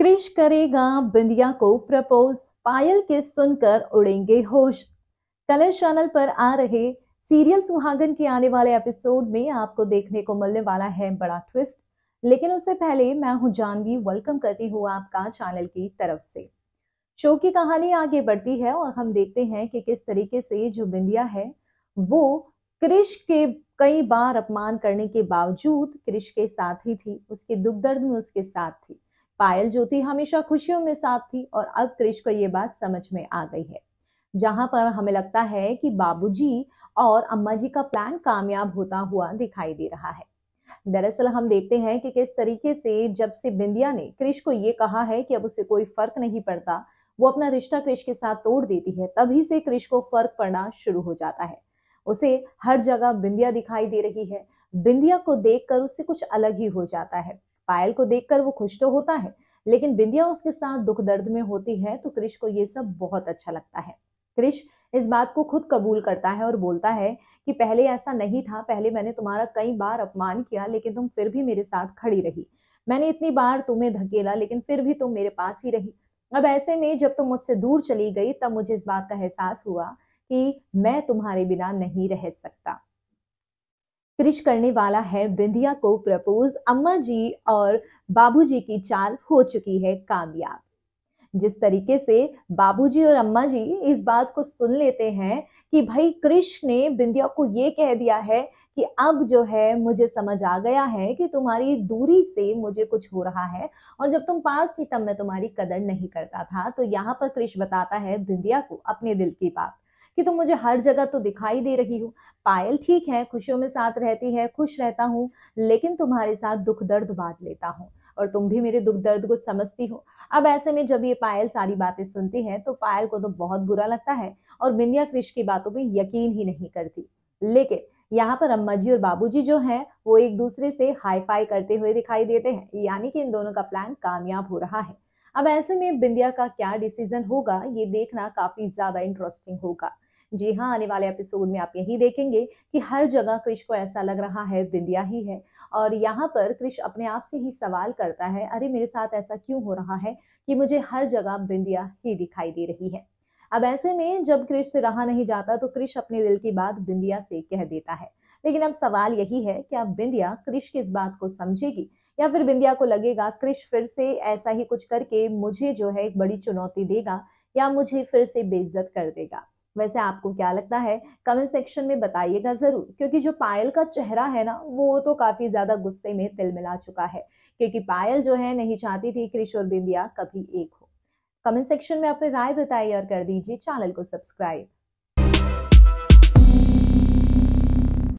क्रिश करेगा बिंदिया को प्रपोज पायल के सुनकर उड़ेंगे होश कलर चैनल पर आ रहे सीरियल सुहागन के आने वाले एपिसोड में आपको देखने को मिलने वाला है बड़ा ट्विस्ट लेकिन उससे पहले मैं हूं जानवी वेलकम करती हूं आपका चैनल की तरफ से शो की कहानी आगे बढ़ती है और हम देखते हैं कि किस तरीके से जो बिंदिया है वो क्रिश के कई बार अपमान करने के बावजूद क्रिश के साथ ही थी उसके दुख दर्द में उसके साथ थी पायल ज्योति हमेशा खुशियों में साथ थी और अब क्रिश को ये बात समझ में आ गई है जहां पर हमें लगता है कि बाबूजी और अम्मा जी का प्लान कामयाब होता हुआ दिखाई दे रहा है दरअसल हम देखते हैं कि किस तरीके से जब से बिंदिया ने क्रिश को ये कहा है कि अब उसे कोई फर्क नहीं पड़ता वो अपना रिश्ता क्रिश के साथ तोड़ देती है तभी से क्रिश को फर्क पड़ना शुरू हो जाता है उसे हर जगह बिंदिया दिखाई दे रही है बिंदिया को देखकर उससे कुछ अलग ही हो जाता है पायल को देखकर वो खुश तो होता है लेकिन बिंदिया उसके साथ दुख दर्द में होती है तो कृष को ये सब बहुत अच्छा लगता है कृष इस बात को खुद कबूल करता है और बोलता है कि पहले ऐसा नहीं था पहले मैंने तुम्हारा कई बार अपमान किया लेकिन तुम फिर भी मेरे साथ खड़ी रही मैंने इतनी बार तुम्हें धकेला लेकिन फिर भी तुम मेरे पास ही रही अब ऐसे में जब तुम मुझसे दूर चली गई तब मुझे इस बात का एहसास हुआ कि मैं तुम्हारे बिना नहीं रह सकता क्रिश करने वाला है बिंदिया को प्रपोज अम्मा जी और बाबूजी की चाल हो चुकी है कामयाब जिस तरीके से बाबूजी और अम्मा जी इस बात को सुन लेते हैं कि भाई क्रिश ने बिंदिया को ये कह दिया है कि अब जो है मुझे समझ आ गया है कि तुम्हारी दूरी से मुझे कुछ हो रहा है और जब तुम पास थी तब मैं तुम्हारी कदर नहीं करता था तो यहाँ पर क्रिश बताता है बिंदिया को अपने दिल की बात कि तुम मुझे हर जगह तो दिखाई दे रही हो पायल ठीक है खुशियों में साथ रहती है खुश रहता हूँ लेकिन तुम्हारे साथ दुख दर्द बांट लेता हूँ और तुम भी मेरे दुख दर्द को समझती हो अब ऐसे में जब ये पायल सारी बातें सुनती है तो पायल को तो बहुत बुरा लगता है और बिंदिया कृष्ण की बातों पर यकीन ही नहीं करती लेकिन यहाँ पर अम्मा जी और बाबूजी जो हैं वो एक दूसरे से हाई फाई करते हुए दिखाई देते हैं यानी कि इन दोनों का प्लान कामयाब हो रहा है अब ऐसे में बिंदिया का क्या डिसीजन होगा ये देखना काफी ज्यादा इंटरेस्टिंग होगा जी हाँ आने वाले एपिसोड में आप यही देखेंगे कि हर जगह क्रिश को ऐसा लग रहा है बिंदिया ही है और यहाँ पर क्रिश अपने आप से ही सवाल करता है अरे मेरे साथ ऐसा क्यों हो रहा है कि मुझे हर जगह बिंदिया ही दिखाई दे रही है अब ऐसे में जब क्रिश से रहा नहीं जाता तो क्रिश अपने दिल की बात बिंदिया से कह देता है लेकिन अब सवाल यही है कि अब बिंदिया क्रिश की इस बात को समझेगी या फिर बिंदिया को लगेगा क्रिश फिर से ऐसा ही कुछ करके मुझे जो है एक बड़ी चुनौती देगा या मुझे फिर से बेइज्जत कर देगा वैसे आपको क्या लगता है कमेंट सेक्शन में बताइएगा ज़रूर क्योंकि जो पायल का चेहरा है ना वो तो काफ़ी ज़्यादा गुस्से में तिल मिला चुका है क्योंकि पायल जो है नहीं चाहती थी क्रिश और बिंदिया कभी एक हो कमेंट सेक्शन में अपनी राय बताइए और कर दीजिए चैनल को सब्सक्राइब